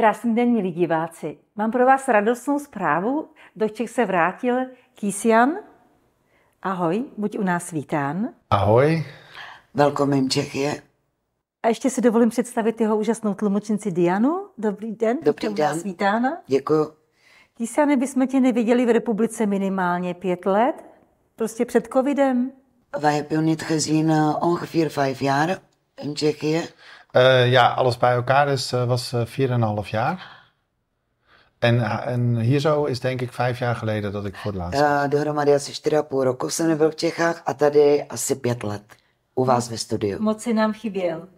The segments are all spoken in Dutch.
Krásný den, milí diváci. Mám pro vás radostnou zprávu. Do Čech se vrátil Kisian. Ahoj, buď u nás vítán. Ahoj. Čech je. A ještě si dovolím představit jeho úžasnou tlumočnici Dianu. Dobrý den. Dobrý den. U nás vítána. Děkuju. Kýsiane, bychom tě neviděli v republice minimálně pět let. Prostě před covidem. Wij hebben je niet gezien eh, ongeveer vijf jaar in Tsjechië. Uh, ja, alles bij elkaar is, uh, was uh, eh, 4,5 jaar. En, en hier zo is denk ik vijf jaar geleden dat ik voor het laatst. Uh, dohromady asi 4,5 roku jsem nebyl v Čechách a tady asi 5 let u vás ve studiu. Moc si nám chyběl.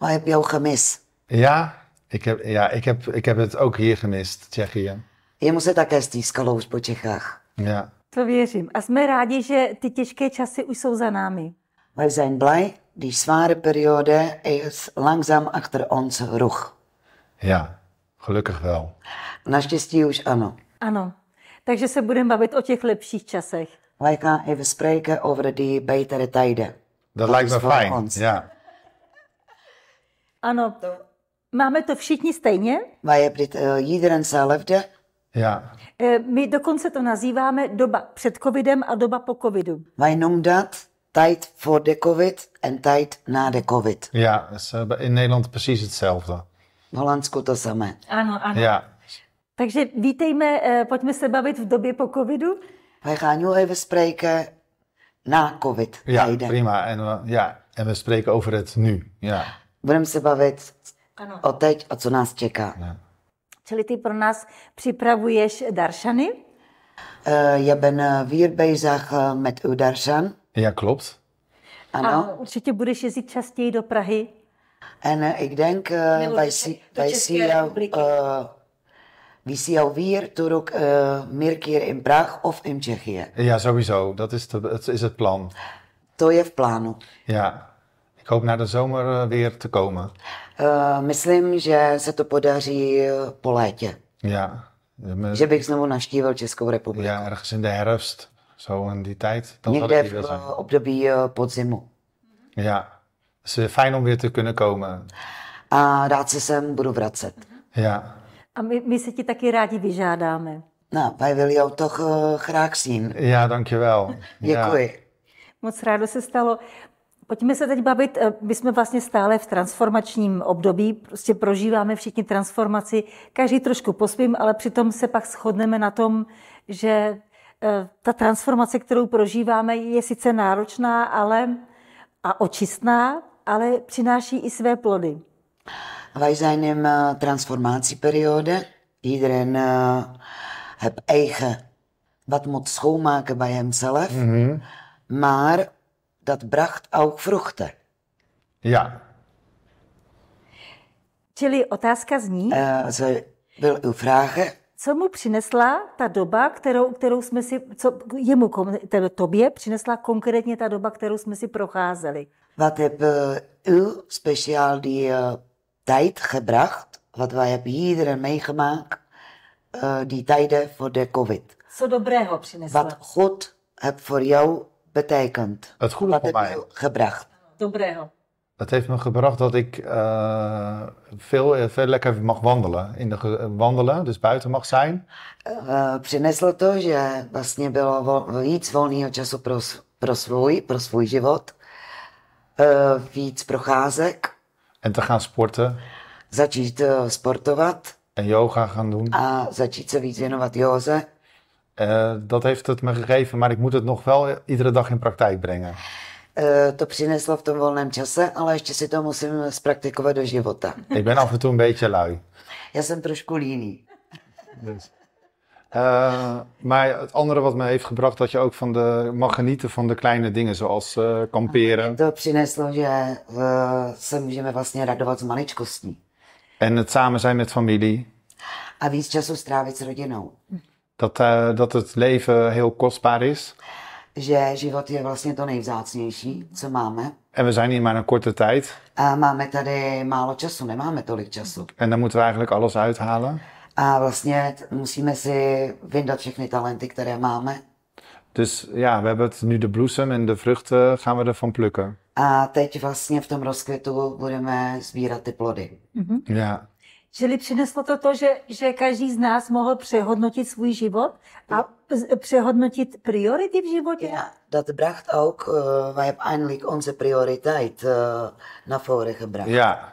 Wat heb jou gemist? Ja, ik heb, ja ik, heb, ik heb het ook hier gemist, Tsjechië. Je se také stýskalo už po Čechách. Ja. To věřím. A jsme rádi, že ty těžké časy už jsou za námi. We zijn blij die zware periode is langzaam achter ons rug. Ja, gelukkig wel. Naštěstí už ano. Ano, takže se budeme bavit o těch lepších časech. Wij gaan even spreken over die betere tijden. Dat lijkt me fijn, ja. Ano, máme to všichni stejně? Wij hebben dit uh, eh, iedereen hetzelfde. Ja. Uh, my dokonce to nazýváme doba před covidem a doba po covidu. Wij noemen dat tijd voor de COVID en tijd na de COVID. Ja, ze hebben in Nederland precies hetzelfde. V Holandsku to samé. Ano, ano. Ja. Takže vítejme, uh, pojďme se bavit v době po covidu. Wij gaan nu even spreken na COVID. Ja, tijden. prima. En, uh, ja, en we spreken over het nu. Ja. Budeme se bavit Ano. o teď, o co nás čeká. ja. Čili ty pro nás připravuješ daršany. Uh, je ben uh, weer bezig eh, met uw darshan. Ja, klopt. Ano. A určitě budeš jezdit častěji do Prahy? En uh, ik denk, uh, wij, zi wij zien jou, uh, wie zie jou weer door ook eh, meer keer in Praag of in Tsjechië. Ja, sowieso. Dat is, de, het, is het plan. Toe je v plánu. Ja. Ik hoop na de zomer eh, weer te komen. Eh, myslím, že se to podaří po létě. Ja. Že bych znovu naštívil Českou republiku. Ja, ergens in de herfst. zo in die tijd. Dat Niet even uh, op de uh, podzimu. Ja, dus je fijn om weer te kunnen komen. A rád se sem budu vracet. Mhm. Ja. A my, my se ti taky rádi vyžádáme. No, wij willen jou toch uh, graag zien. Ja, dankjewel. Děkuji. Ja. Moc rádo se stalo. Pojďme se teď bavit, eh, my jsme vlastně stále v transformačním období, prostě prožíváme všichni transformaci, každý trošku pospím, ale přitom se pak shodneme na tom, že Eh, ta transformace, kterou prožíváme, je sice náročná ale, a očistná, ale přináší i své plody. Vai zijn eh, transformací periode, uh, eh, heeft eiche, wat moet schoonmaken bij hemzelf. Mm -hmm. Maar dat bracht ook vruchten. Ja. Čili otázka zní... Uh, ze wil u vragen, co mu přinesla ta doba, kterou, kterou jsme si, co jemu, tobě přinesla konkrétně ta doba, kterou jsme si procházeli? Was hat uh, eh, u die Zeit eh, tijd gebracht? Wat wij hebben iedereen meegemaakt? Eh, die tijden voor de COVID. Co dobrého přinesla? Wat God hat voor jou betekend? Het goede wat Gebracht. Dobrého. Het heeft me gebracht dat ik uh, veel, eh, veel lekker mag wandelen. In de eh, wandelen, dus buiten mag zijn. Uh, přineslo to, že vlastně bylo vo, víc volného času pro, pro, svůj, pro svůj život. Uh, víc procházek. En te gaan sporten. Začít uh, sportovat. En yoga gaan doen. A začít se víc věnovat józe. dat heeft het me gegeven, maar ik moet het nog wel iedere dag in praktijk brengen. Eh, to přineslo v tom volném čase, ale ještě si to musím zpraktikovat do života. Ik ben af en toe een beetje lui. Já jsem trošku líný. Dus. Uh, maar het andere wat me heeft gebracht, dat je ook van de, mag genieten van de kleine dingen, zoals uh, kamperen. To přineslo, že uh, se můžeme vlastně radovat z maličkostí. En het samen zijn met familie. A víc času strávit s rodinou. Dat, uh, dat het leven heel kostbaar is že život je vlastně to nejvzácnější, co máme. En we zijn hier maar een korte tijd. A máme tady málo času, nemáme tolik času. En dan moeten we eigenlijk alles uithalen. A vlastně musíme si vyndat všechny talenty, které máme. Dus ja, we hebben nu de bloesem en de vruchten gaan we ervan plukken. A teď vlastně v tom rozkvětu budeme sbírat ty plody. Mm Ja. Čili přineslo to to, že, že každý z nás mohl přehodnotit svůj život a přehodnotit priority v životě. Ja, dat bracht ook, uh, wij hebben eindelijk onze prioriteit uh, eh, na vore gebracht. Ja.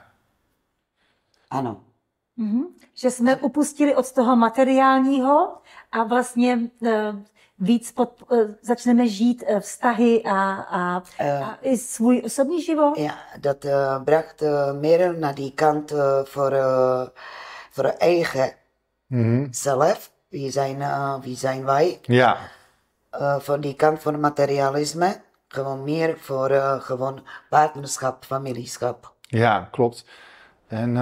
Ano. Mm-hmm. Že jsme upustili od toho materiálního a vlastně uh, víc pod, eh, začneme žít eh, vztahy a, a, uh, a i svůj osobní život? Ja, dat bracht meer naar die kant uh, voor, uh, voor eigen mhm. zelf. Wie zijn, wie zijn wij? Ja. Uh, die kant van materialisme. Gewoon meer voor gewoon partnerschap, familieschap. Ja, klopt. En,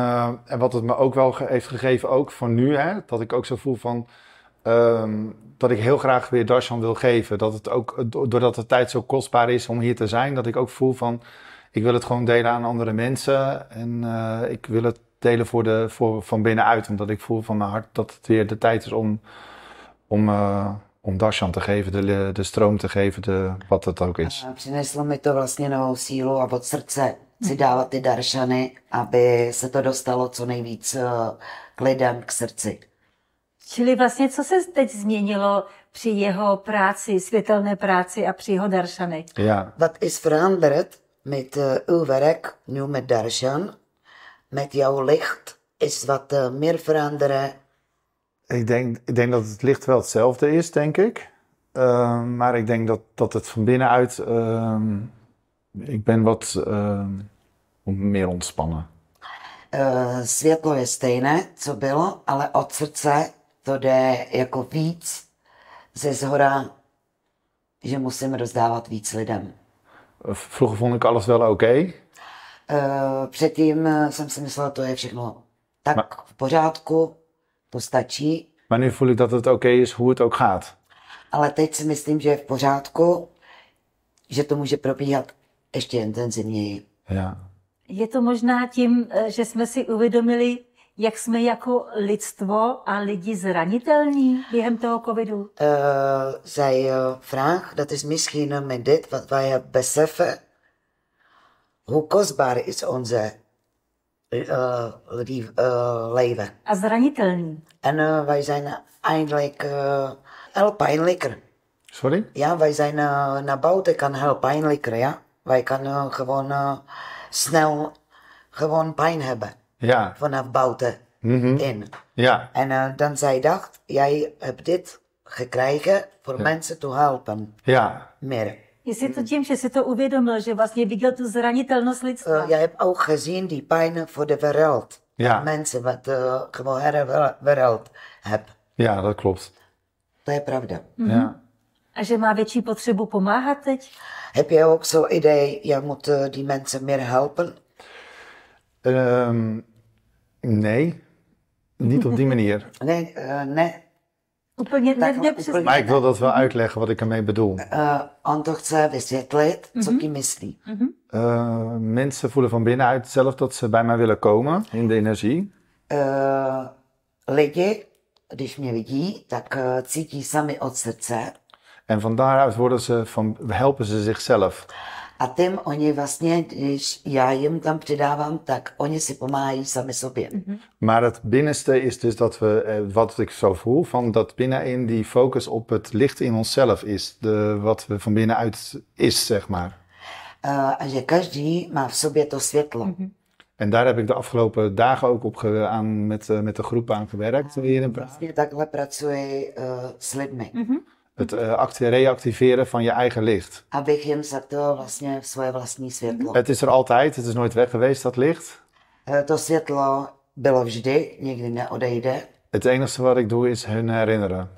en wat het me ook wel heeft gegeven, ook van nu, hè, dat ik ook zo voel van. Ehm, dat ik heel graag weer Darshan wil geven. Dat het ook, doordat de tijd zo kostbaar is om hier te zijn, dat ik ook voel van, ik wil het gewoon delen aan andere mensen. En eh, ik wil het delen voor de, voor, van binnenuit, omdat ik voel van mijn hart dat het weer de tijd is om, om, eh, om Darshan te geven, de, de stroom te geven, de, wat het ook is. Přineslo mi to vlastně novou sílu a od srdce si dávat ty Darshany, aby se to dostalo co nejvíc eh, k lidem, k srdci. Čili vlastně, co se teď změnilo při jeho práci, světelné práci a při jeho Hodarshanek? Ja. Wat is veranderd met uh, uw werk, nu met Darshan, met jouw licht? Is wat eh, meer veranderen? Ik denk, ik denk dat het licht wel hetzelfde is, denk ik. Uh, maar ik denk dat, dat het van binnenuit. Uh, ik ben wat uh, meer ontspannen. Uh, eh, Svetlo is stejné, co bylo, ale od srdce to jde jako víc ze zhora, že musím rozdávat víc lidem. Vroeger vond alles wel OK? Uh, předtím jsem si myslela, to je všechno tak maar, v pořádku, to stačí. Maar nu voel ik dat het oké is hoe het ook gaat. Ale teď si myslím, že je v pořádku, že to může probíhat ještě intenzivněji. Ja. Je to možná tím, eh, že jsme si uvědomili, jak jsme jako lidstvo a lidi zranitelní během toho covidu? Uh, zij vraag, dat is misschien äh, met dit wat wij äh, beseffen, hoe kostbaar is onze uh, äh, lief, uh, leven. A zranitelní. En wij zijn eigenlijk uh, heel pijnlijker. Sorry? Ja, wij zijn uh, naar buiten kan heel pijnlijker, ja. Wij kunnen gewoon snel gewoon pijn hebben. Ja. Vanaf buiten mm -hmm. in. Ja. En uh, dan zij dacht, jij hebt dit gekregen voor mensen te helpen. Ja. Meer. je to het že si to uvědomil, že niet viděl tu zranitelnost lidstva. Uh, jij hebt ook gezien die pijn voor de wereld. Ja. Mensen wat uh, gewoon hele wereld hebben. Ja, dat klopt. Mhm. Dat is pravda. Ja. A je má větší potřebu pomáhat teď? Heb jij ook zo'n idee, jij moet eh, die mensen meer helpen? Um, Nee, niet op die manier. Nee, eh, nee. maar ik wil dat wel uitleggen wat ik ermee bedoel. Eh, is het leed, vysvětlit, je tím Mensen voelen van binnenuit zelf dat ze bij mij willen komen in de energie. Uh, eh, lidi, když mě vidí, tak je cítí sami od srdce. En van daaruit worden ze van, helpen ze zichzelf. A tím oni vlastně, když já jim tam přidávám, tak oni si pomáhají sami sobě. Mhm. Maar het binnenste is dus dat we, eh, wat ik zo voel, van dat binnenin die focus op het licht in onszelf is. De, wat we van binnenuit is, zeg maar. Uh, a že každý má v sobě to světlo. Mhm. En daar heb ik de afgelopen dagen ook op aan, met, eh, met de groep aan gewerkt. Ja, hier in Praag. Takhle pracuji uh, s lidmi. Mm -hmm. Het uh, reactiveren van je eigen licht. Abych jim zakdal vlastně svoje vlastní světlo. Het is er altijd, het is nooit weg geweest, dat licht. Eh, to světlo bylo vždy, nikdy neodejde. Het enige wat ik doe is hun herinneren.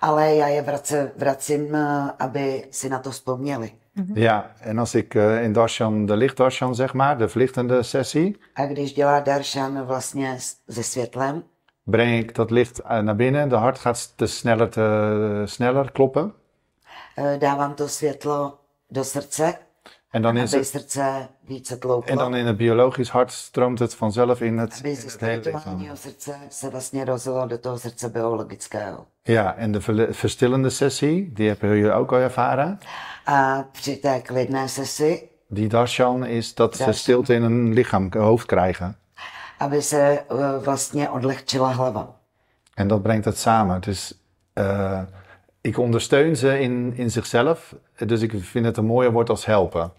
Ale já je vrace, vracím, eh, aby si na to vzpomněli. Mhm. Ja, en als ik in darshan, de licht lichtdarshan zeg maar, de verlichtende sessie. A když dělá darshan vlastně se světlem breng ik dat licht eh, naar binnen. De hart gaat te sneller, te sneller kloppen. Uh, eh, dávam het licht do En dan, is het, srdce eh, en dan in het biologisch hart stroomt het vanzelf in het, in het hele lichaam. Ja, en de verstillende sessie, die hebben jullie ook al ervaren. A ah, sessie. Die darshan is dat ze stilte in een lichaam, hoofd krijgen aby se eh, vlastně odlehčila hlava. En dat brengt het samen. Dus uh, ik ondersteun ze in, in zichzelf, dus ik vind het een mooier woord als helpen.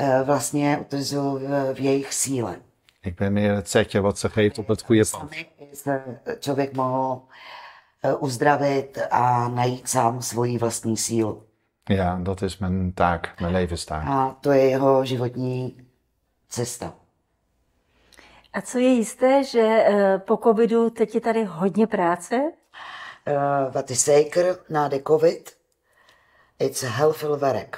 Uh, vlastně utvrzuju v, v jejich síle. Ik ben meer het setje wat ze geeft op het goede pad. Člověk mohl uzdravit a najít sám svoji vlastní sílu. Ja, dat is mijn taak, mijn levenstaak. A to je jeho životní cesta. A co je jisté, že eh, po covidu teď je tady hodně práce? Uh, is sacred na de covid, it's a healthy work.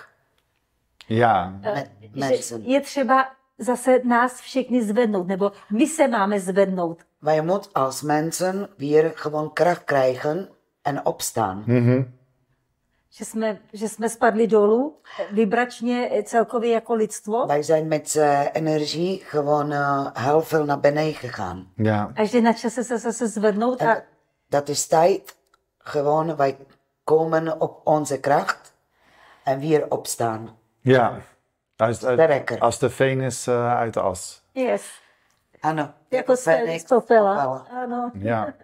Já. Eh, mensen. Je třeba zase nás všechny zvednout, nebo my se máme zvednout. Wij moeten als mensen weer gewoon kracht krijgen en opstaan. Mm -hmm. že jsme, že jsme spadli dolů, vibračně eh, celkově jako lidstvo. Wij zijn met uh, energie gewoon heel eh, veel naar beneden gegaan. Ja. A je na čase se zase zvednout a... Dat is tijd, gewoon wij komen op onze kracht en weer opstaan. Ja, als, uit, als de Venus uit de as. Yes. Ano. Jako stopela. Ano. Ja.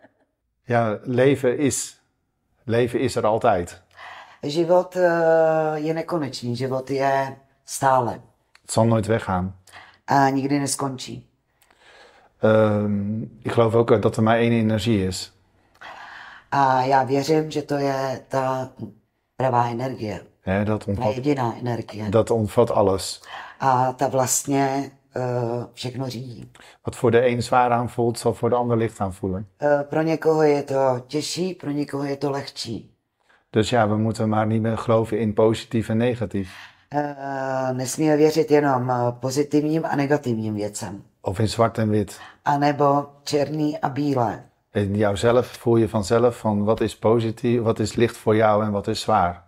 ja, leven is, leven is er altijd. život eh, je nekonečný, život je stále. Co zal nooit weggaan. A nikdy neskončí. Um, ik geloof ook dat er maar één energie is. A já věřím, že to je ta pravá energie. Je, dat omvat, jediná energie. Dat omvat alles. A ta vlastně uh, všechno řídí. Wat voor de een zwaar aanvoelt, zal voor de ander licht aanvoelen. Uh, eh, pro někoho je to těžší, pro někoho je to lehčí. Dus ja, we moeten maar niet meer geloven in positief en negatief. Uh, nesmíme věřit jenom eh, pozitivním a negativním věcem. Of in zwart en wit. A nebo černý a bílé. In jouzelf voel je vanzelf van wat is positief, wat is licht voor jou en wat is zwaar.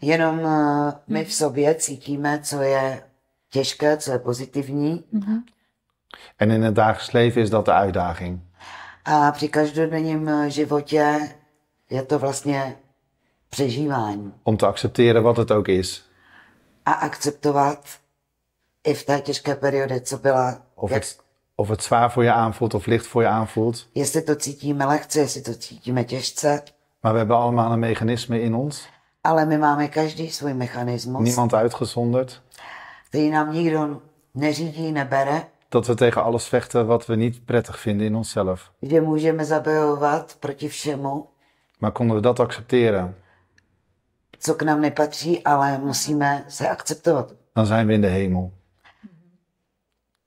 Jenom uh, my v sobě cítíme, co je těžké, co je pozitivní. Mhm. En in het dagelijks leven is dat de uitdaging. A při každodenním životě je to vlastně przeżywań. Om te accepteren wat het ook is. A akceptovat i v té těžké periode, co byla. Of, jak, het, of het zwaar voor je aanvoelt of licht voor je aanvoelt. Jestli to cítíme lehce, jestli to cítíme těžce. Maar we hebben allemaal een mechanisme in ons. Ale my máme každý svůj mechanismus. Niemand uitgezonderd. die nám nikdo neřídí, nebere. Dat we tegen alles vechten wat we niet prettig vinden in onszelf. Kde můžeme zabojovat proti všemu. Maar konden we dat accepteren? co k nám nepatří, ale musíme se akceptovat. Na zájem we in de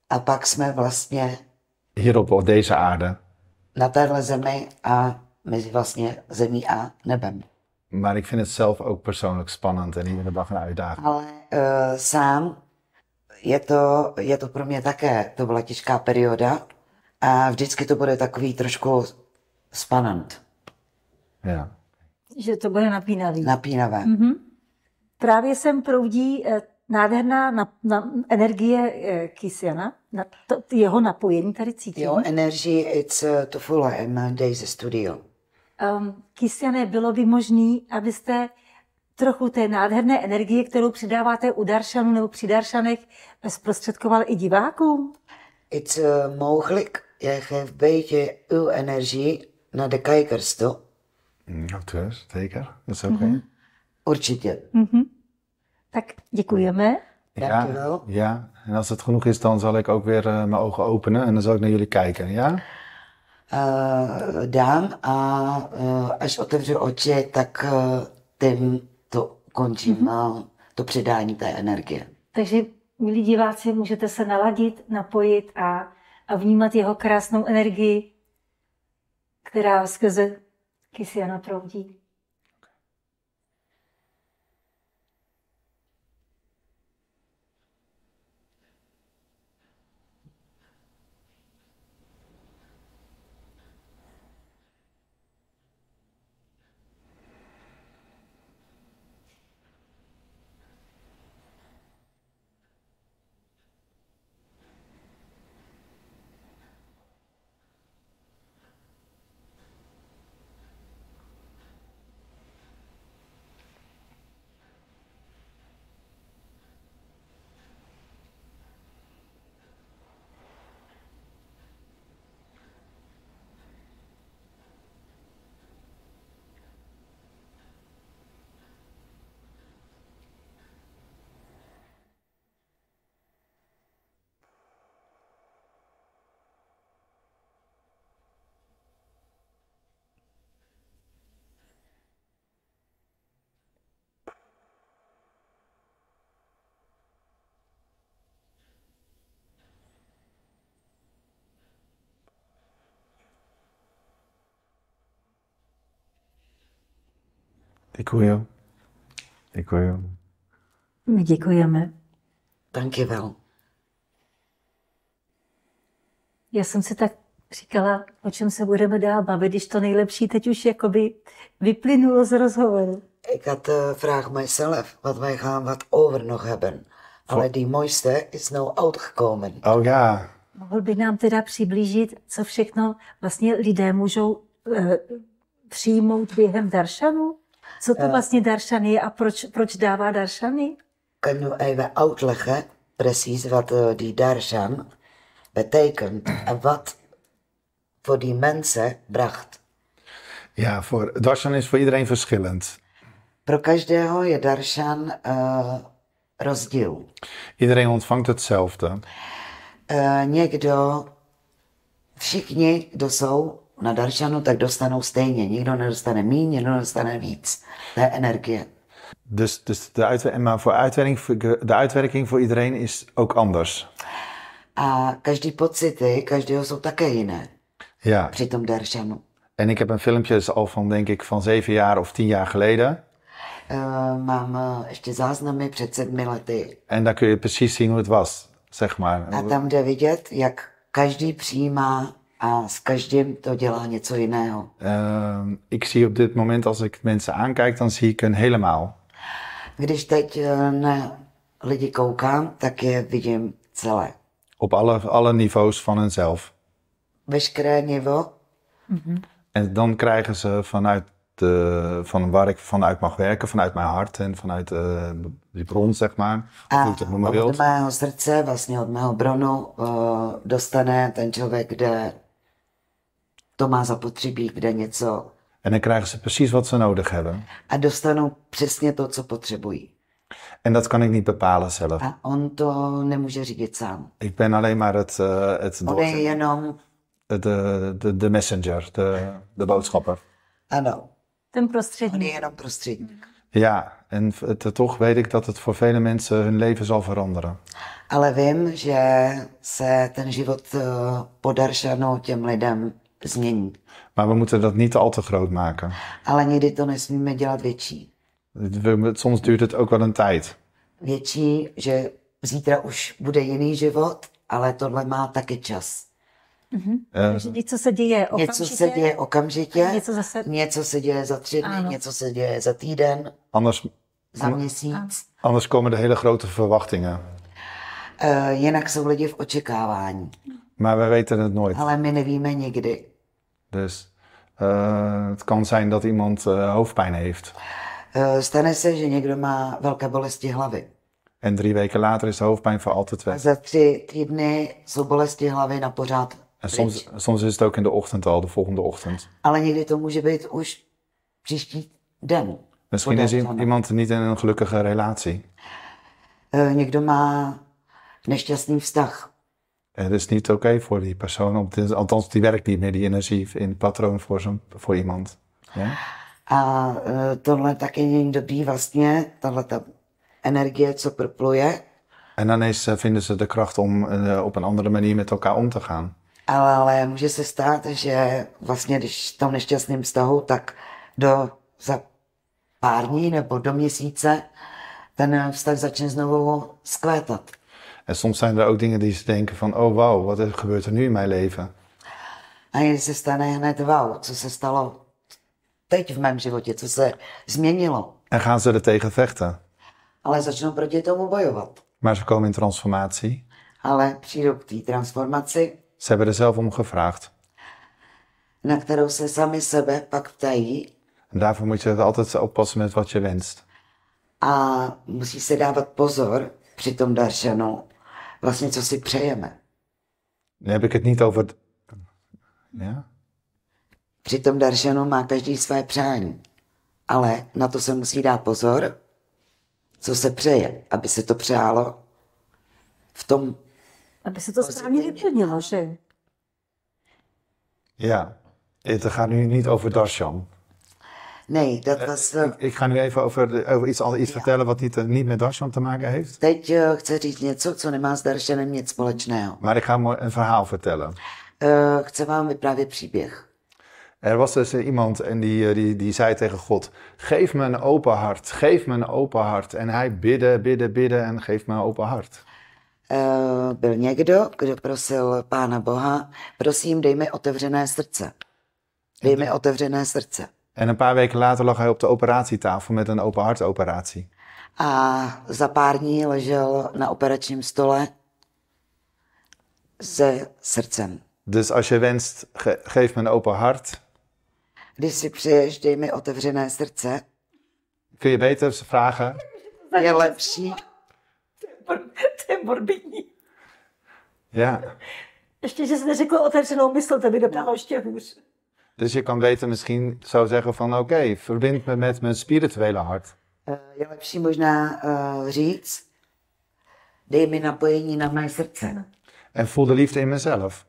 A pak jsme vlastně hier op deze aarde. Na téhle zemi a mezi vlastně zemí a nebem. Maar ik vind het zelf ook persoonlijk spannend en iedere dag een uitdaging. Ale uh, sám je to, je to pro mě také, to byla těžká perioda a vždycky to bude takový trošku spannend. Ja. Že to bude napínavý. Napínavé. Mm-hmm. Právě sem proudí eh, nádherná na, na, energie eh, Kisiana, na to, jeho napojení tady cítím. Jo, energie, it's eh, to full him, days studio. Um, Kisiane, bylo by možné, abyste trochu té nádherné energie, kterou přidáváte u Daršanu nebo při Daršanech, zprostředkoval i divákům? It's uh, jak Je v bejtě u energie na de kijkers No to je, zeker. To je oké. Okay. Mm -hmm. Určitě. Mm -hmm. Tak děkujeme. Ja, Dankjewel. Ja, en als het genoeg is, dan zal ik ook weer uh, mijn ogen openen en dan zal ik naar jullie kijken, ja? Uh, dám a uh, až otevřu oči, tak uh, tím to končím, mm -hmm. to předání té energie. Takže, milí diváci, můžete se naladit, napojit a, a vnímat jeho krásnou energii, která skrze se na troudí. Děkuji. Děkuji. My děkujeme. Danke vám. Já jsem si tak říkala, o čem se budeme dál bavit, když to nejlepší teď už jakoby vyplynulo z rozhovoru. Ik had uh, eh, vraag mijzelf wat wij gaan wat over nog hebben. Ale die mooiste is nou oud gekomen. Oh ja. Mohl by nám teda přiblížit, co všechno vlastně lidé můžou uh, přijmout během Daršanu? Co to eh. vlastně daršany a proč, proč dává daršany? Kan we even uitleggen eh, precies wat die eh, darshan betekent en wat voor die mensen bracht? Ja, voor, darshan is voor iedereen verschillend. Pro každého je darshan uh, rozdíl. Iedereen ontvangt hetzelfde. Uh, někdo, všichni, kdo jsou na Daršanu, tak dostanou stejně. Nikdo nedostane míň, nikdo nedostane víc. To je energie. Dus, dus de uitwer- maar voor uitwerking, de uitwerking voor iedereen is ook anders. A každý pocity každého jsou také jiné. Ja. Při tom Daršanu. En ik heb een filmpje, dat is al van denk ik van zeven jaar of tien jaar geleden. Uh, mám uh, ještě záznamy před sedmi lety. En daar kun je precies zien hoe het was, zeg maar. A tam jde vidět, jak každý přijímá a s každým to dělá něco jiného. Uh, ik zie op dit moment, als ik mensen aankijk, dan zie ik hen helemaal. Když teď eh, na lidi koukám, tak je vidím celé. Op alle, alle niveaus van henzelf. Veškeré niveau. Mm -hmm. En dan krijgen ze vanuit de, eh, van waar ik vanuit mag werken, vanuit mijn hart en vanuit uh, die bron, zeg maar. A od mého srdce, vlastně od mého bronu, uh, dostane ten člověk, kde to má zapotřebí kde něco. En dan krijgen ze precies wat ze nodig hebben. A dostanou přesně to, co potřebují. En dat kan ik niet bepalen zelf. A on to nemůže řídit sám. Ik ben alleen maar het, uh, het on je jenom... De, eh, de, de messenger, de, de boodschapper. Ano. Ten prostředník. On je jenom prostředník. Ja, en toch weet ik dat het voor vele mensen hun leven zal veranderen. Ale vím, že se ten život eh, podaršano těm lidem změní. Maar we moeten dat niet al te groot maken. Ale někdy to nesmíme dělat větší. Soms duurt het ook wel een tijd. Větší, že zítra už bude jiný život, ale tohle má taky čas. Mm-hmm. něco se děje okamžitě. Něco se děje okamžitě, něco, zase... něco se děje za tři dny, ano. něco se děje za týden, anders, za měsíc. Anders komen de hele grote verwachtingen. Uh, jinak jsou lidi v očekávání. Maar we weten het nooit. Alleen minder wie men je Dus uh, het kan zijn dat iemand uh, hoofdpijn heeft. Uh, stane se, že někdo má velké bolesti hlavy. En drie weken later is de hoofdpijn voor altijd weg. Za tři týdny jsou bolesti hlavy na pořád. En soms, soms is het ook in de ochtend al, de volgende ochtend. Ale někdy to může být už příští den. Misschien is iemand niet in een gelukkige relatie. Uh, někdo má nešťastný vztah het is niet oké okay voor die persoon. Althans, die werkt niet meer, die energie in het patroon voor, zo, voor iemand. Ja? A tohle taky není dobrý vlastně, tahle ta energie, co propluje. En dan is, eh, vinden ze de kracht om eh, op een andere manier met elkaar om te gaan. Ale, ale může se stát, že vlastně, když v tom nešťastném vztahu, tak do za pár dní nebo do měsíce ten vztah začne znovu zkvétat. En soms zijn er ook dingen die ze denken van, oh wauw, wat er gebeurt er nu in mijn leven? A je se eigenlijk hned, wow, co se stalo teď mijn mém životě, co se změnilo. En gaan ze er tegen vechten. Ale začnou proti tomu bojovat. Maar ze komen in transformatie. Ale přijdou k té transformaci. Ze hebben er zelf om gevraagd. Na kterou se sami sebe eh, pak ptají. En daarvoor moet je altijd oppassen met wat je wenst. A musí se dávat pozor při tom daršanu. vlastně, co si přejeme. Neb ik het niet over... Ja? Při tom daršanu má každý své přání, ale na to se musí dát pozor, co se přeje, aby se to přálo v tom... Aby se to správně vyplnilo, že? Ja, to gaat nu niet over darshan. Nee, dat uh, was... Ik, ik, ga nu even over, de, over iets, iets ja. vertellen wat niet, eh, niet met Darshan te maken heeft. Teď uh, chcę říct něco, co nemá s Darshanem nic společného. Maar ik ga mu een verhaal vertellen. Uh, chcę wam wyprawić příběh. Er was dus eh, iemand en die, die, die zei tegen God: Geef me een open hart, geef me een open hart. En hij bidde, bidde, bidde en geef me een open hart. Uh, byl někdo, kdo prosil Pána Boha, prosím, dej mi otevřené srdce. Dej mi otevřené srdce. En een paar weken later lag hij op de operatietafel met een open hartoperatie. A za pár dní ležel na operačním stole se srdcem. Dus als je wenst, ge geef me een open hart. Když si přeješ, dej mi otevřené srdce. Kun je beter vragen? Je lepší. To je morbidní. Ja. Ještě, že jsi neřekl otevřenou mysl, to by dopadlo ještě hůř. Dus je kan beter misschien zo zeggen van oké, okay, verbind me met mijn spirituele hart. Eh, ja mij misschien možná říct, dej mi napojení na mé srdce. En voel de liefde in mezelf.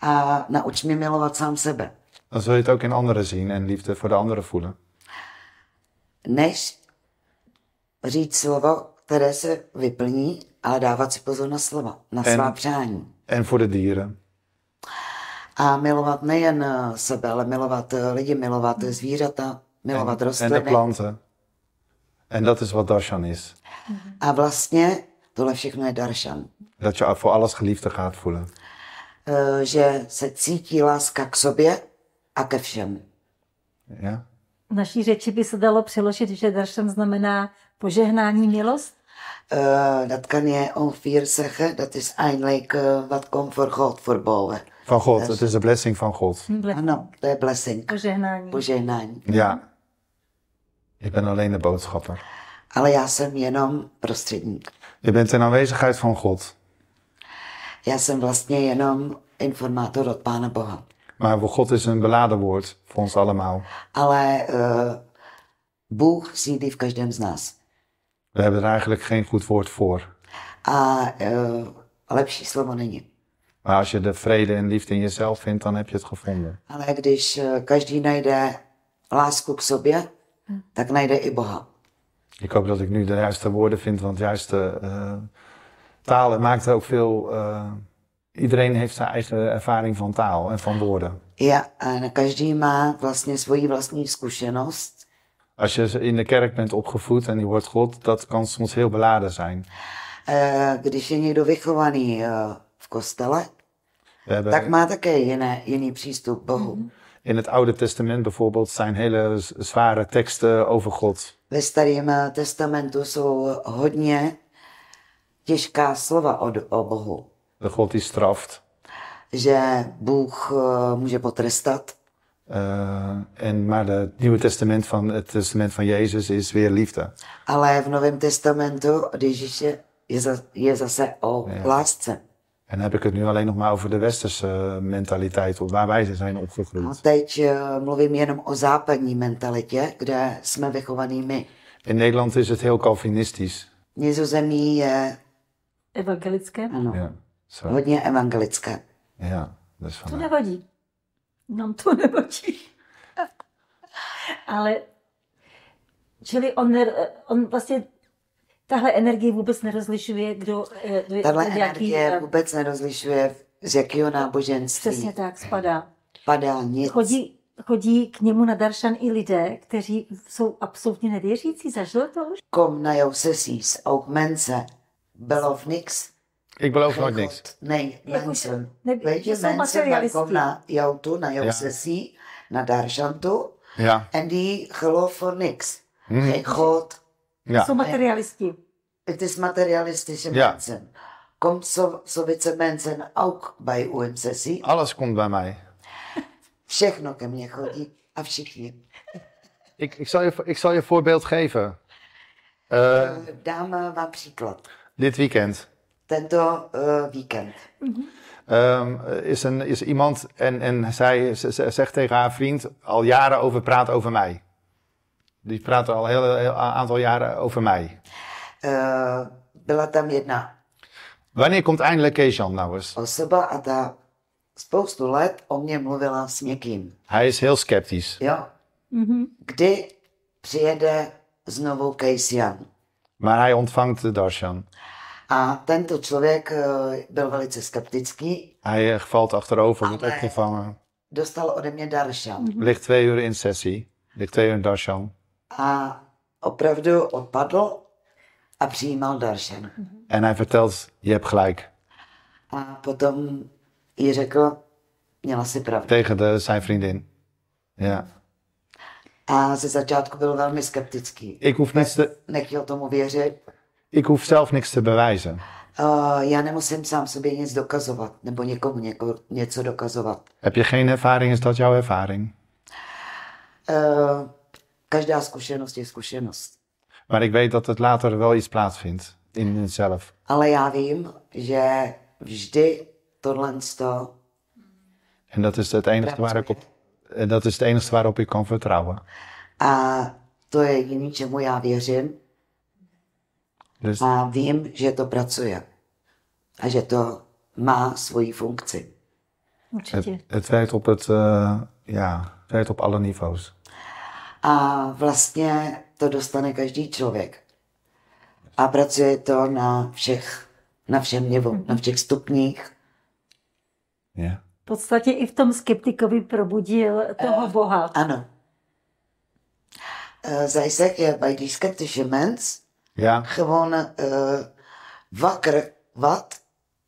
A nauč nou, mě milovat sám sebe. Dan zul je het ook in anderen zien en liefde voor de anderen voelen. Než říct slovo, které se vyplní, ale dávat si pozor na slova, na svá přání. En voor de dieren. a milovat nejen eh, sebe, ale milovat eh, lidi, milovat zvířata, milovat and, rostliny. And the plants, eh? And that is what darshan is. Mhm. A vlastně tohle všechno je darshan. Dat je voor alles geliefde gaat voelen. že se cítí láska k sobě a ke všem. Yeah. Naší řeči by se dalo přeložit, že darshan znamená požehnání milost? Uh, dat kan je zeggen, Dat is eindelijk uh, wat komt voor God voor boven. Van God, het is de blessing van God. Ah, no, de blessing. Požehnání. Ja. Ik ben alleen de boodschapper. Ale já jsem jenom prostředník. Je bent in aanwezigheid van God. Já jsem vlastně jenom informátor od Pána Boha. Maar God is een beladen woord voor ons allemaal. Ale uh, Bůh sídlí v každém z nás. We hebben er eigenlijk geen goed woord voor. A ah, uh, eh, lepší slovo není. Maar als je de vrede en liefde in jezelf vindt, dan heb je het gevonden. je když každý najde lásku k sobě, dan najde i Boha. Ik hoop dat ik nu de juiste woorden vind, want juiste uh, eh, taal maakt ook veel. Uh, iedereen heeft zijn eigen ervaring van taal en van woorden. Ja, en každý má vlastně svoji vlastní zkušenost. Als je in de kerk bent opgevoed en die wordt God, dat kan soms heel beladen zijn. Uh, když je někdo vychovaný uh, v kostele hebben... Tak je niet precies přístup God. Mhm. In het Oude Testament bijvoorbeeld zijn hele zware teksten over God. Ve Starém testamentu jsou hodně těžká slova od, o Bohu. De God die straft. Že Bůh uh, může potrestat. Uh, en, maar het Nieuwe Testament van het testament van Jezus is weer liefde. Ale v Novém testamentu od Ježíše je, za, je zase o en heb ik het nu alleen nog maar over de westerse eh, mentaliteit, waar wij zijn opgegroeid. No, teď uh, mluvím jenom o západní mentalitě, kde jsme vychovaní my. In Nederland is het heel calvinistisch. Nizozemí je... Evangelické? Ano. Ja, Hodně evangelické. Ja, To nevadí. Nám to nevadí. Ale... Čili on, on vlastně Tahle energie vůbec nerozlišuje, kdo... Eh, Tahle jaký, energie eh, vůbec nerozlišuje, z jakého náboženství. Přesně tak, spadá. Padá nic. Chodí, chodí k němu na Daršan i lidé, kteří jsou absolutně nevěřící. Zažil to už? Kom najou sesís, auk mence, belov nix. Ik beloof nooit niks. Nee, mensen. Ne, Weet je, mensen, daar komen naar jou toe, naar jouw ja. sessie, naar Darshan toe. Ja. En die geloven niks. Hm. Geen God, Ja. zo materialistisch. Het is materialistische mensen. Komt zo, zoiets mensen ook bij u Alles komt bij mij. Zeg ke mnie chodí a všichni. Ik, ik, zal je, ik zal je voorbeeld geven. Uh, Dame wat příklad. Dit weekend. Tento uh, eh, weekend. Mhm. Ehm, is, een, is iemand en, en zij zegt tegen haar vriend al jaren over praat over mij. Die praten al een heel, heel, aantal jaren over mij. Uh, tam jedna Wanneer komt eindelijk Keeshan nou eens? osoba a tá spoustu let o mně mluvila s někým. Hij is heel sceptisch. Jo? Mhm. Kdy přijede znovu Kejsian? Maar hij ontvangt de darshan. A tento člověk eh, byl velice skeptický, Hij eh, valt achterover, wordt opgevangen. dostal ode mě Darshan. Ligt twee uur in sessie. Ligt twee uur in darshan. a opravdu odpadl a přijímal darshan. And I vertels, je hebt gelijk. A potom jí řekl, měla si pravdu. Tegen de, zijn vriendin. Ja. A ze začátku byl velmi skeptický. Ik hoef niets te... Nechtěl tomu věřit. Ik hoef zelf niks te bewijzen. Uh, já nemusím sám sobě nic dokazovat, nebo někomu něko, něco dokazovat. Heb je geen ervaring, is dat jouw ervaring? Uh, každá zkušenost je zkušenost. Maar ik weet dat het later wel iets plaatsvindt in jezelf. Ale já vím, že vždy tohle to... En dat is het enige waar ik op... dat is het enige waarop ik kan vertrouwen. A to je jediné, čemu já věřím. Dus... A vím, že to pracuje. A že to má svoji funkci. Het, het werkt op het, uh, ja, het werkt op alle niveaus. A vlastně to dostane každý člověk. A pracuje to na všech, na všem něvu, na mhm. všech stupních. Yeah. V podstatě i v tom skeptikovi probudil toho uh, boha. Ano. Uh, zij zegt, ja, bij die sceptische mens, ja. gewoon uh, wakker wat.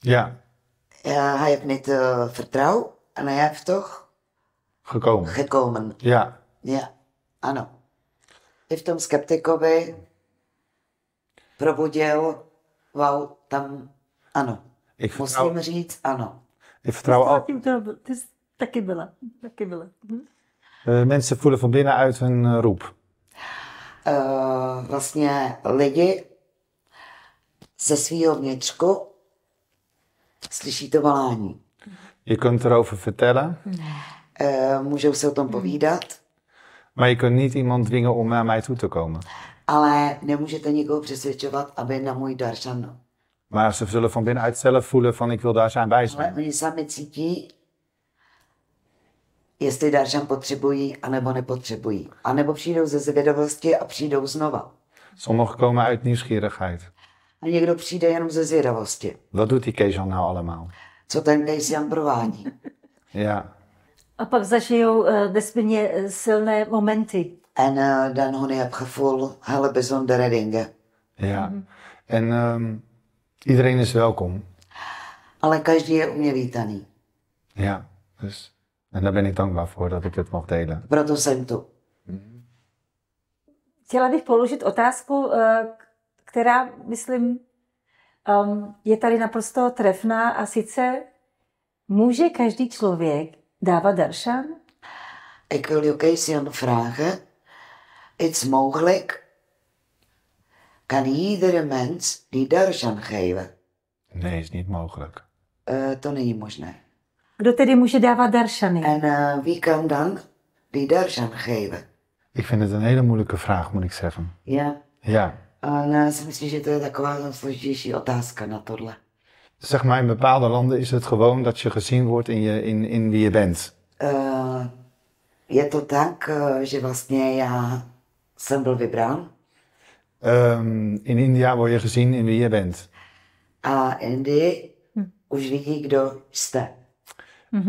Ja. ja. Hij heeft niet uh, vertrouwen en hij heeft toch... Gekomen. Gekomen. Ja. Ja. Ano. I v tom skeptikovi probudil, wow, tam ano. Ich Musím trau... říct ano. Ich trau... taky byla. Taky byla. Hm? Mensen voelen van binnenuit hun roep. Uh, vlastně lidi ze svého vnitřku slyší to volání. Je kunt erover vertellen. Uh, můžou se o tom povídat. Maar je kunt niet iemand dwingen om naar mij toe te komen. Ale nemůžete někoho přesvědčovat, aby na můj darshan. Maar ze zullen van binnenuit zelf voelen van ik wil daar zijn bij zijn. Ale oni sami cítí, jestli daržan potřebují, anebo nepotřebují. A nebo přijdou ze zvědavosti a přijdou znova. Sommigen komen uit nieuwsgierigheid. A někdo přijde jenom ze zvědavosti. Wat doet die Kees nou allemaal? Co ten Kees provádí? ja. A pak zažijou uh, eh, nesmírně eh, silné momenty. And uh, eh, dan hoor je het gevoel hele bijzondere Dinge. Ja, en um, iedereen is welkom. Ale každý je u mě vítaný. Ja, dus, en daar ben ik dankbaar voor dat ik dit mag delen. Proto jsem tu. Chtěla bych položit otázku, která, myslím, ehm, je tady naprosto trefná a sice může každý člověk Dava Darshan. Ik wil je ook eens vragen. Is mogelijk? Kan iedere mens die Darshan geven? Nee, is niet mogelijk. Uh, eh, to není možné. Kdo tedy může dávat darshany? En eh, wie kan dan die darshan geven? Ik vind het een hele moeilijke vraag, moet ik zeggen. Ja. Ja. Uh, ah, no, já si het že to je taková složitější otázka na tohle. Zeg maar, in bepaalde landen is het gewoon dat je gezien wordt in, je, in, in wie je bent. Uh, je to tak, že vlastně já jsem byl vybrán. in India word je gezien in wie je bent. A ah, en hm. už vidí, kdo jste.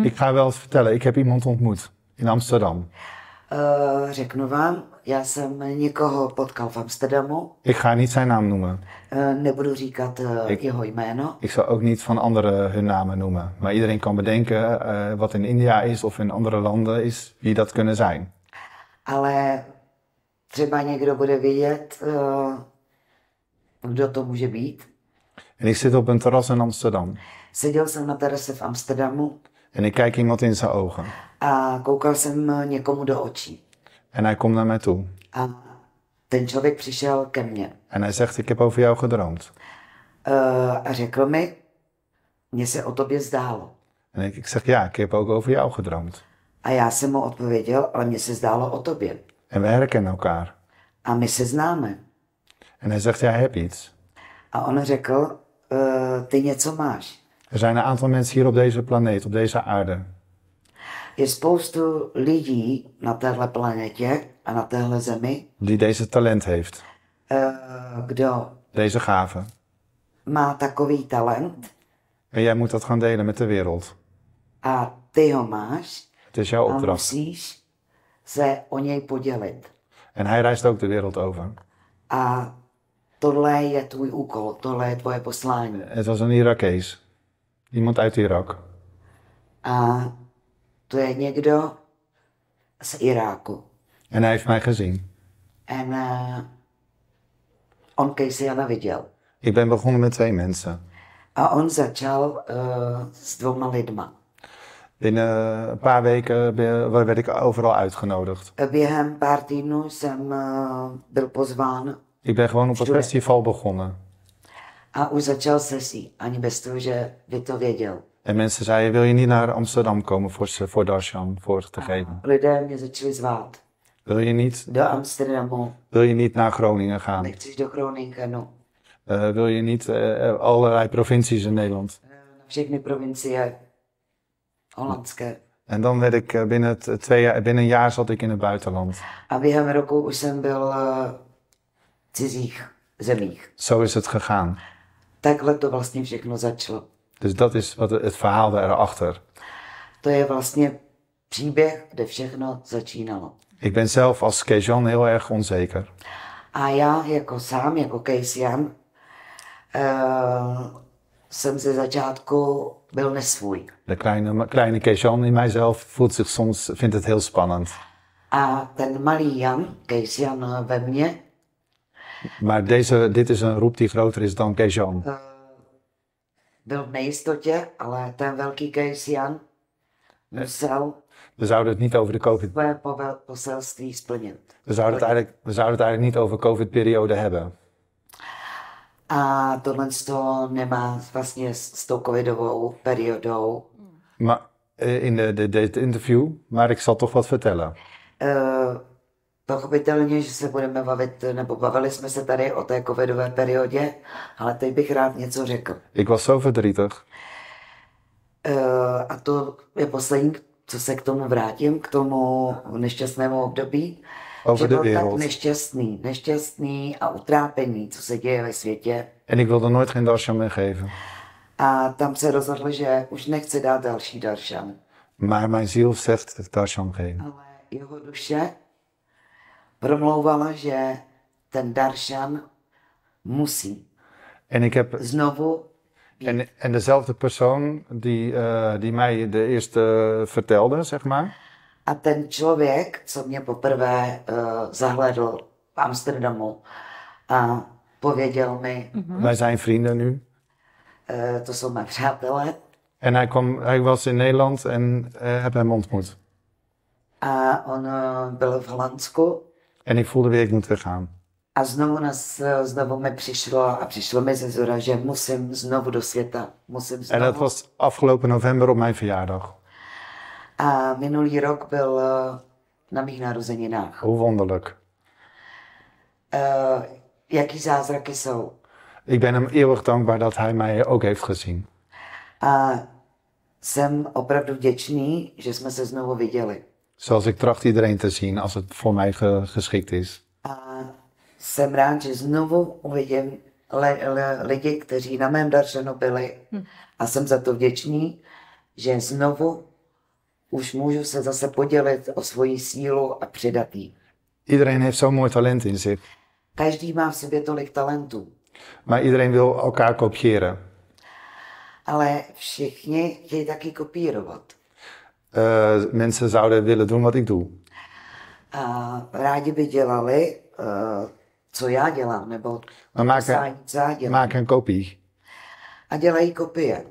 Ik ga wel eens vertellen, ik heb iemand ontmoet in Amsterdam. Uh, eh, řeknu Já jsem někoho potkal v Amsterdamu. Ik ga niet zijn naam noemen. Uh, nebudu říkat eh, ik, jeho jméno. Ik zal ook niet van anderen hun namen noemen. Maar iedereen kan bedenken uh, wat in India is of in andere landen is, wie dat kunnen zijn. Ale třeba někdo bude vidět, uh, kdo to může být. En ik zit op een terras in Amsterdam. Seděl jsem na terase v Amsterdamu. En ik kijk iemand in zijn ogen. A koukal jsem někomu do očí. En hij komt naar mij toe. Ah, ten člověk přišel ke mně. En hij zegt, ik heb over jou gedroomd. Uh, a řekl mi, mně se o tobě zdálo. En ik, ik zeg, ja, ik heb ook over jou gedroomd. A já jsem mu odpověděl, ale mně se zdálo o tobě. En we herkennen elkaar. A my se známe. En hij zegt, jij hebt iets. A on řekl, uh, ty něco máš. Er zijn een aantal mensen hier op deze planeet, op deze aarde je spoustu lidí na téhle planetě a na téhle zemi. Die deze talent heeft. Uh, kdo? Deze gave. Má takový talent. En jij moet dat gaan delen met de wereld. A ty ho máš. Het is jouw opdracht. musíš se o něj podělit. En hij reist ook de wereld over. A tohle je tvůj úkol, tohle je tvoje poslání. Het was een Irakees. Iemand uit Irak. A to je někdo z Iráku. En hij heeft mij gezien. En uh, on Kejsiana viděl. Ik ben begonnen met twee mensen. A on začal uh, s dvoma lidma. Binnen eh, een paar weken werd ik overal uitgenodigd. Během pár týdnů jsem uh, byl Ik ben gewoon op een festival begonnen. A už začal sesí, ani bez toho, že by to věděl. En mensen zeiden, wil je niet naar Amsterdam komen voor, voor Darshan, voor te ah, geven? Lidé mě začali zvát. Wil je niet? Do Amsterdam. Wil je niet naar Groningen gaan? Nechceš de Groningen, no. Uh, wil je niet uh, allerlei provincies in Nederland? Uh, všechny provincie Hollandske. En dan werd ik binnen, het, twee jaar, binnen een jaar zat ik in het buitenland. A během roku už jsem byl cizích zemích. Zo is het gegaan. Takhle to vlastně všechno začalo. Dus dat is wat het verhaal daarachter. To je vlastně příběh, kde všechno začínalo. Ik ben zelf als Kejan heel erg onzeker. A já jako sám, jako Kejsian, uh, eh, jsem ze začátku byl nesvůj. De kleine, kleine Kejan in mijzelf voelt zich soms, vindt het heel spannend. A ten malý Jan, Kejsian eh, ve mně. Maar deze, dit is een roep die groter is dan Kejan. Eh, byl v nejistotě, ale ten velký case Jan musel we zouden het niet over de COVID... poselství splnit. We zouden het eigenlijk, we zouden het eigenlijk niet over COVID-periode hebben. A tohle to nemá vlastně s tou covidovou periodou. Maar eh, in de, de, dit interview, maar ik zal toch wat vertellen. Uh, Pochopitelně, že se budeme bavit, nebo bavili jsme se tady o té covidové periodě, ale teď bych rád něco řekl. Jak vás zo Uh, eh, a to je poslední, co se k tomu vrátím, k tomu nešťastnému období. že byl tak nešťastný, nešťastný a utrápení, co se děje ve světě. A ik wilde nooit geen darshan geven. A tam se rozhodl, že už nechce dát další darshan. Maar mijn ziel zegt darshan geven. Ale jeho duše promlouvala, že ten darshan musí. En ik heb. Znovu. En, en dezelfde persoon die, uh, die mij de eerste vertelde, zeg maar. A ten člověk, co mě poprvé uh, zahledl v Amsterdamu a pověděl mi... Mm -hmm. Wij zijn vrienden nu. Eh, to jsou mé přátelé. En hij, kom. hij was in Nederland en uh, heb hem ontmoet. A on uh, byl v Holandsku en ik voelde weer, ik moet teruggaan. A znovu nás, eh, znovu mi přišlo a přišlo mi ze zora, že musím znovu do světa. Musím znovu. En dat was afgelopen november op mijn verjaardag. A minulý rok byl eh, na mých narozeninách. Hoe wonderlijk. Uh, jaký zázraky jsou. Ik ben hem eeuwig dankbaar dat hij mij ook heeft gezien. A jsem opravdu vděčný, že jsme se znovu viděli. Zoals ik tracht iedereen te zien als het voor mij geschikt is. A jsem rád, že znovu uvidím le, le, lidi, kteří na mém darženu byli. Hm. A jsem za to vděčný, že znovu už můžu se zase podělit o svoji sílu a přidat jí. Iedereen heeft zo'n mooi talent in zich. Každý má v sobě tolik talentů. Maar iedereen wil elkaar kopiëren. Ale všichni chtějí taky kopírovat uh, mensen zouden willen doen wat ik doe? Uh, rádi by dělali, uh, co já dělám, nebo co maak, een kopie. A dělají kopie.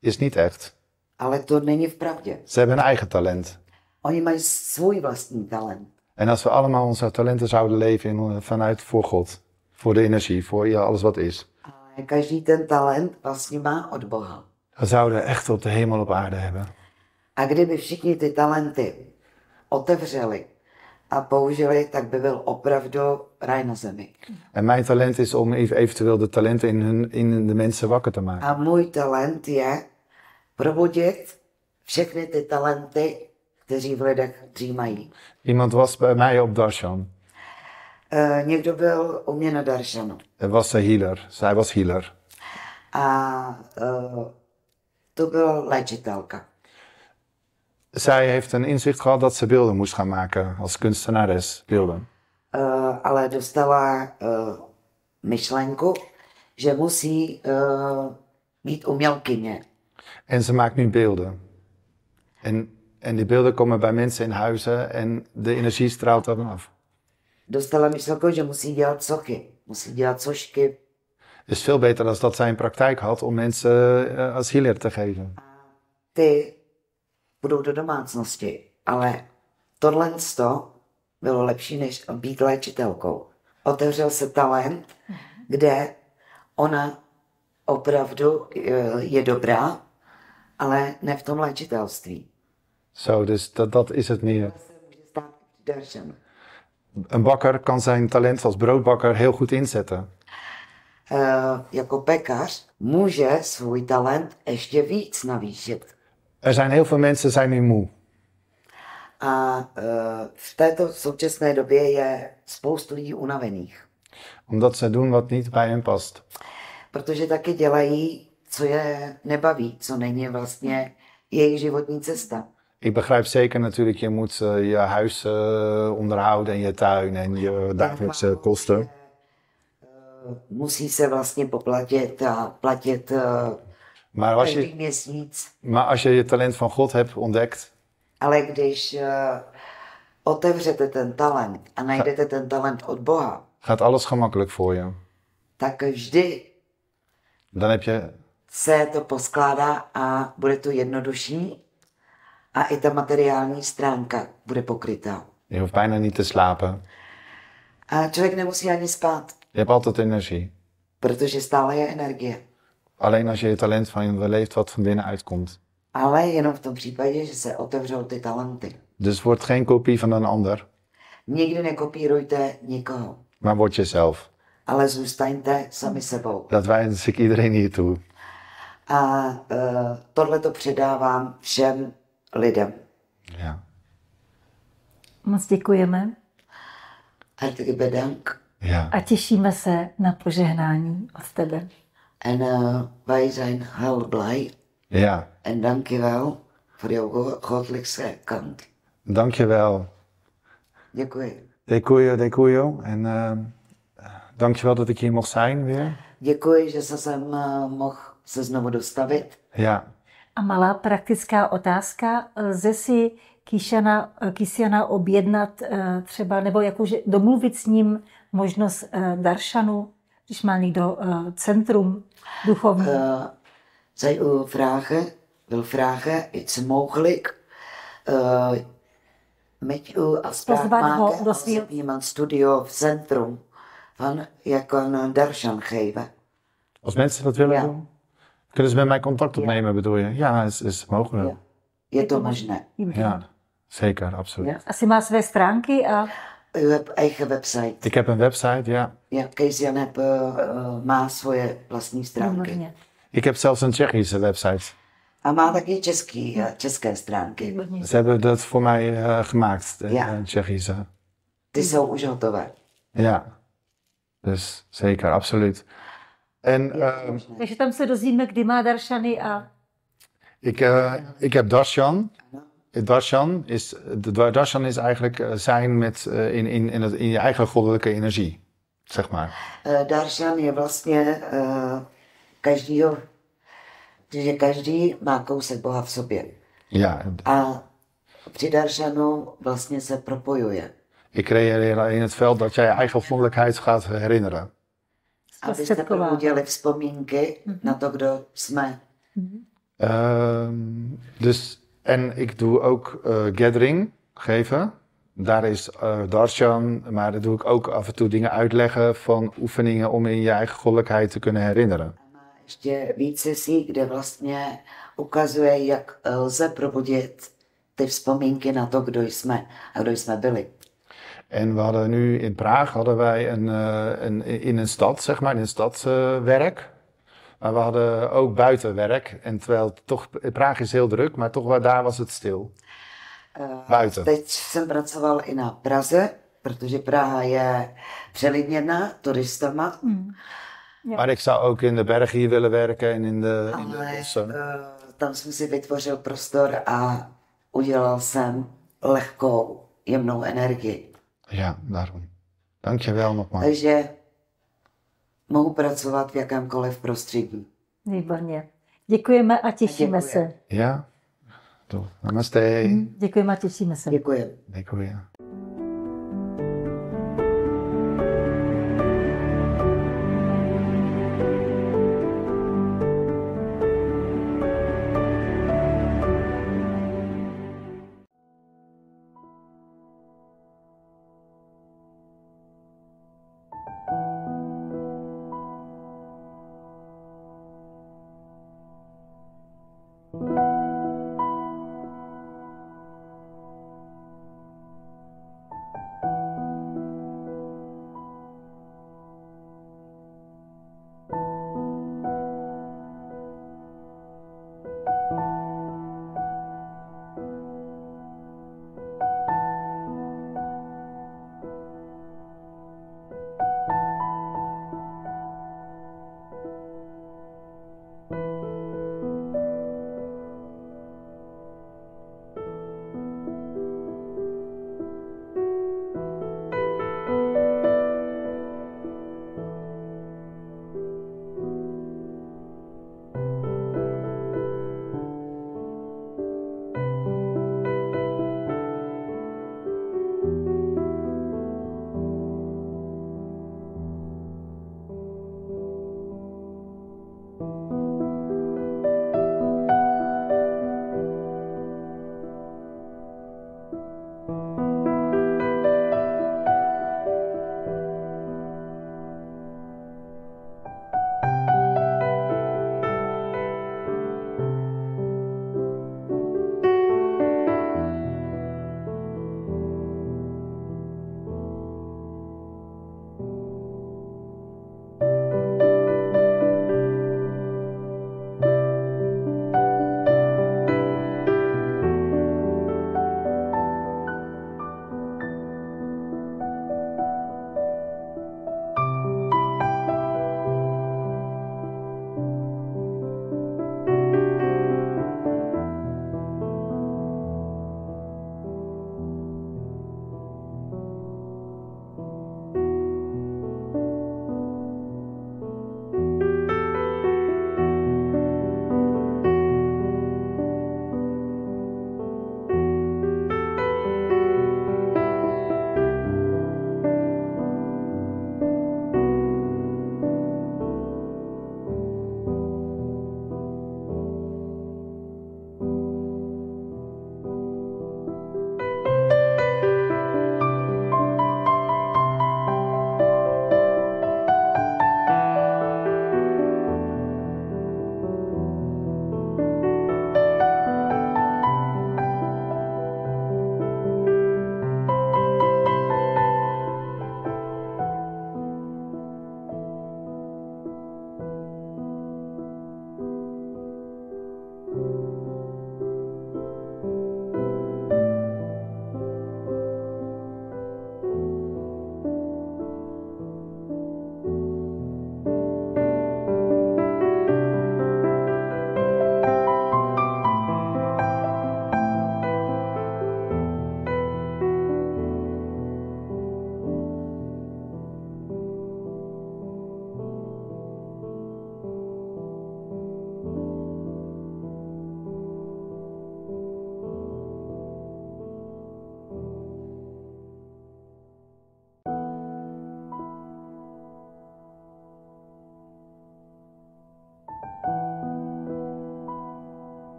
Is niet echt. Ale to není v pravdě. Ze hebben een eigen talent. Oni mají svůj vlastní talent. En als we allemaal onze talenten zouden leven in, vanuit voor God, voor de energie, voor ja, alles wat is. En každý ten talent vlastně má od Boha. Dan zouden we echt op de hemel op aarde hebben. A kdyby všichni ty talenty otevřeli a použili, tak by byl opravdu raj na zemi. En mijn talent is om eventueel de talenten in, hun, in de mensen wakker te maken. A můj talent je probudit všechny ty talenty, kteří v lidech dřímají. Iemand was bij mij op Darshan. Uh, někdo byl u mě na Darshanu. Er was een healer. Zij was healer. A uh, to byla léčitelka. zij heeft een inzicht gehad dat ze beelden moest gaan maken als kunstenares, beelden. Uh, ale dostala uh, myšlenku, že musí eh, En ze maakt nu beelden. En, en die beelden komen bij mensen in huizen en de energie straalt dan af. Dostala myšlenku, že musí dělat sochy. Musí dělat sošky. Het is veel beter als dat zij in praktijk had om mensen als healer te geven. Ty budou do domácnosti, ale tohle to bylo lepší, než být léčitelkou. Otevřel se talent, mhm. kde ona opravdu eh, je dobrá, ale ne v tom léčitelství. So, dus dat, dat is het niet. Een bakker kan zijn talent als broodbakker heel goed inzetten. Uh, jako pekař může svůj talent ještě víc navýšit. Er zijn heel veel mensen zijn nu moe. A eh, v této současné době je spoustu lidí unavených. Omdat ze doen wat niet bij hen past. Protože taky dělají, co je nebaví, co není vlastně jejich životní cesta. Ik begrijp zeker natuurlijk, je moet uh, je huis uh, onderhouden en je tuin en je dagelijkse kosten. Musí se vlastně poplatit a platit Maar als je, mis nic. Maar als je je talent van God hebt ontdekt. Ale když uh, otevřete ten talent a najdete ten talent od Boha. Gaat alles gemakkelijk voor je. Tak vždy. Dan heb je... Se to poskládá a bude to jednodušší. A i ta materiální stránka bude pokrytá. Je hoeft bijna niet te slapen. A člověk nemusí ani spát. Je hebt altijd energie. Protože stále je energie. Alleen als je je talent van je beleeft wat van binnenuit komt. Ale jenom v tom případě, že se otevřou ty talenty. Dus word geen kopie van een ander. Nikdy nekopírujte nikoho. Maar word jezelf. Ale zůstaňte sami sebou. Dat wens ik iedereen hier toe. A uh, tohle to předávám všem lidem. Ja. Moc děkujeme. A Hartelijk bedank. Ja. A těšíme se na požehnání od tebe. En uh, wij zijn heel blij. Ja. En dankjewel voor jouw goddelijkse kant. Dankjewel. Děkuji. Děkuji, děkuji. En uh, dankjewel dat ik hier mocht zijn weer. Děkuji, že se sem uh, mohl se znovu dostavit. Ja. A malá praktická otázka. Lze si Kisiana, eh, Kisiana objednat uh, třeba, nebo jakože domluvit s ním možnost uh, daršanu? když má někdo uh, centrum duchovní? Uh, vragen, wil vragen, iets mogelijk met u afspraak maken als iemand studio of centrum. Van, je kan een darshan geven. Als mensen dat willen doen? Kunnen ze met mij contact opnemen, ja. bedoel je? Ja, is, is mogelijk. Ja. Je to Ja, zeker, absoluut. Ja. je maar své stránky eh, uw web, eigen website? Ik heb een website, ja. Ja, Keesian heb uh, eh, eh, voor je vlastní stránky. ik heb zelfs een Tsjechische website. A má taky český, české stránky. Ze hebben dat voor mij uh, gemaakt, de ja. Tsjechische. Ty jsou už Ja, dus zeker, absoluut. En, uh, dus dan se dozvíme, kdy má Darshany a... Ik, uh, ik heb Darshan. Ano darshan is, de darshan is eigenlijk eh, zijn met, eh, in, in, in, het, in je eigen goddelijke energie, zeg maar. Eh, darshan je vlastně každýho, že každý má kousek Boha v sobě. Ja. A při darshanu vlastně se propojuje. Ik creëer in het veld dat jij je eigen goddelijkheid gaat herinneren. Abyste probudili vzpomínky mm -hmm. na to, kdo jsme. Mm dus en ik doe ook uh, gathering geven. Daar is uh, darshan, maar daar doe ik ook af en toe dingen uitleggen van oefeningen om in je eigen goddelijkheid te kunnen herinneren. Ještě více si, kde vlastně ukazuje, jak eh, lze probudit ty vzpomínky na to, kdo jsme a kdo jsme byli. En we hadden nu in Praag hadden wij een, een in een stad, zeg maar, in een stadswerk maar we hadden ook buitenwerk. En terwijl toch, Praag is heel druk, maar toch daar was het stil. Eh, buiten. Uh, teď jsem pracoval i na Praze, protože Praha je přelidněná turistama. Mm. Ja. Maar ik zou ook in de bergen hier willen werken en in de, Ale, in de bossen. Uh, tam jsem si vytvořil prostor a udělal jsem lehkou, jemnou energii. Ja, daarom. Dankjewel nogmaals. mohu pracovat v jakémkoliv prostředí. Výborně. Děkujeme a těšíme Děkuji. se. Já? To. Namaste. Mhm. Děkujeme a těšíme se. Děkuji. Děkuji.